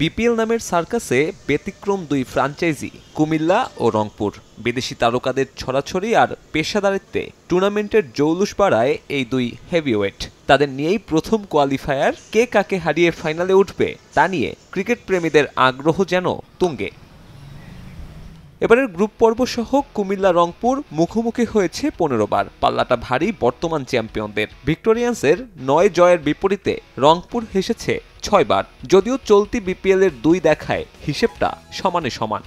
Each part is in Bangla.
বিপিএল নামের সার্কাসে ব্যতিক্রম দুই ফ্রাঞ্চাইজি কুমিল্লা ও রংপুর বিদেশি তারকাদের ছড়াছড়ি আর পেশাদারিত্বে টুর্নামেন্টের জৌলুস বাড়ায় এই দুই হেভিওয়েট তাদের নিয়েই প্রথম কোয়ালিফায়ার কে কাকে হারিয়ে ফাইনালে উঠবে তা নিয়ে ক্রিকেট প্রেমীদের আগ্রহ যেন তুঙ্গে এবারের গ্রুপ পর্ব সহ কুমিল্লা রংপুর মুখোমুখি হয়েছে পনেরো বার পাল্লাটা ভারী বর্তমান চ্যাম্পিয়নদের ভিক্টোরিয়ান্সের নয় জয়ের বিপরীতে রংপুর হেসেছে ছয়বার যদিও চলতি বিপিএলের দুই দেখায় হিসেবটা সমানে সমান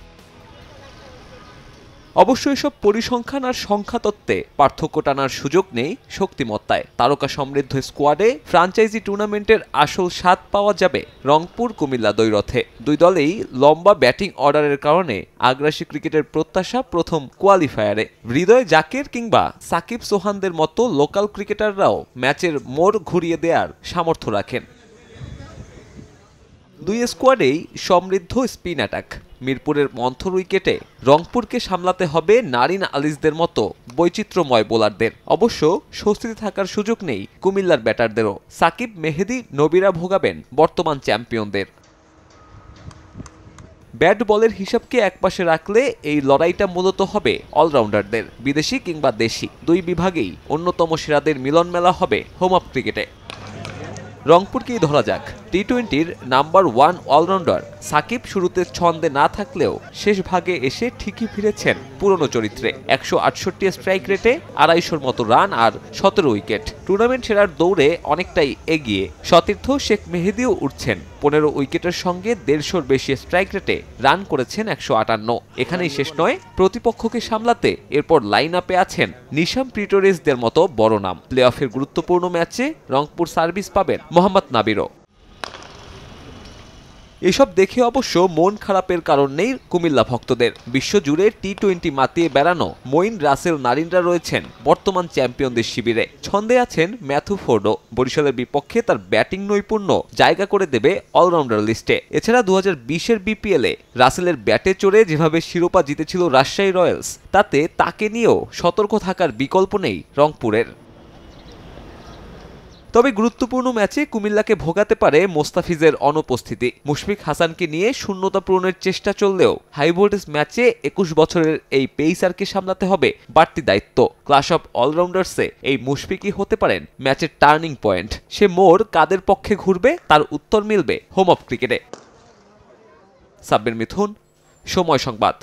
অবশ্য এসব পরিসংখ্যান আর সংখ্যাতত্ত্বে পার্থক্য টানার সুযোগ নেই শক্তিমত্তায় তারকা সমৃদ্ধ স্কোয়াডে ফ্রাঞ্চাইজি টুর্নামেন্টের আসল স্বাদ পাওয়া যাবে রংপুর কুমিল্লা দৈরথে দুই দলেই লম্বা ব্যাটিং অর্ডারের কারণে আগ্রাসী ক্রিকেটের প্রত্যাশা প্রথম কোয়ালিফায়ারে হৃদয় জাকের কিংবা সাকিব সোহানদের মতো লোকাল ক্রিকেটাররাও ম্যাচের মোড় ঘুরিয়ে দেওয়ার সামর্থ্য রাখেন দুই স্কোয়াডেই সমৃদ্ধ স্পিন অ্যাটাক মিরপুরের মন্থর উইকেটে রংপুরকে সামলাতে হবে নারিন আলিসদের মতো বৈচিত্র্যময় বোলারদের অবশ্য স্বস্তিতে থাকার সুযোগ নেই কুমিল্লার ব্যাটারদেরও সাকিব মেহেদি নবীরা ভোগাবেন বর্তমান চ্যাম্পিয়নদের ব্যাট বলের হিসাবকে একপাশে রাখলে এই লড়াইটা মূলত হবে অলরাউন্ডারদের বিদেশি কিংবা দেশি দুই বিভাগেই অন্যতম সেরাদের মিলন মেলা হবে হোম আপ ক্রিকেটে রংপুরকেই ধরা যাক টি টোয়েন্টির নাম্বার ওয়ান অলরাউন্ডার সাকিব শুরুতে ছন্দে না থাকলেও শেষ ভাগে এসে ঠিকই ফিরেছেন পুরনো চরিত্রে একশো আটষট্টি স্ট্রাইক রেটে আড়াইশোর মতো রান আর সতেরো উইকেট টুর্নামেন্ট সেরার দৌড়ে অনেকটাই এগিয়ে সতীর্থ শেখ মেহেদিও উঠছেন পনেরো উইকেটের সঙ্গে দেড়শোর বেশি স্ট্রাইক রেটে রান করেছেন একশো আটান্ন এখানেই শেষ নয় প্রতিপক্ষকে সামলাতে এরপর লাইন আপে আছেন নিশাম প্রিটোরিসদের মতো বড় নাম প্লে অফের গুরুত্বপূর্ণ ম্যাচে রংপুর সার্ভিস পাবেন মোহাম্মদ নাবিরও এসব দেখে অবশ্য মন খারাপের কারণ নেই কুমিল্লা ভক্তদের বিশ্বজুড়ে টি টোয়েন্টি মাতিয়ে বেড়ানো মইন রাসেল নারিনরা রয়েছেন বর্তমান চ্যাম্পিয়নদের শিবিরে ছন্দে আছেন ম্যাথু ফোর্ডো বরিশালের বিপক্ষে তার ব্যাটিং নৈপুণ্য জায়গা করে দেবে অলরাউন্ডার লিস্টে এছাড়া দু হাজার বিশের বিপিএলে রাসেলের ব্যাটে চড়ে যেভাবে শিরোপা জিতেছিল রাজশাহী রয়্যালস তাতে তাকে নিয়েও সতর্ক থাকার বিকল্প নেই রংপুরের তবে গুরুত্বপূর্ণ ম্যাচে কুমিল্লাকে ভোগাতে পারে মোস্তাফিজের অনুপস্থিতি মুশফিক হাসানকে নিয়ে শূন্যতা পূরণের চেষ্টা চললেও হাইভোল্টেজ ম্যাচে একুশ বছরের এই পেইসারকে সামলাতে হবে বাড়তি দায়িত্ব ক্লাস অফ অলরাউন্ডার্সে এই মুশফিকই হতে পারেন ম্যাচের টার্নিং পয়েন্ট সে মোর কাদের পক্ষে ঘুরবে তার উত্তর মিলবে হোম অফ ক্রিকেটে সাব্বির মিথুন সময় সংবাদ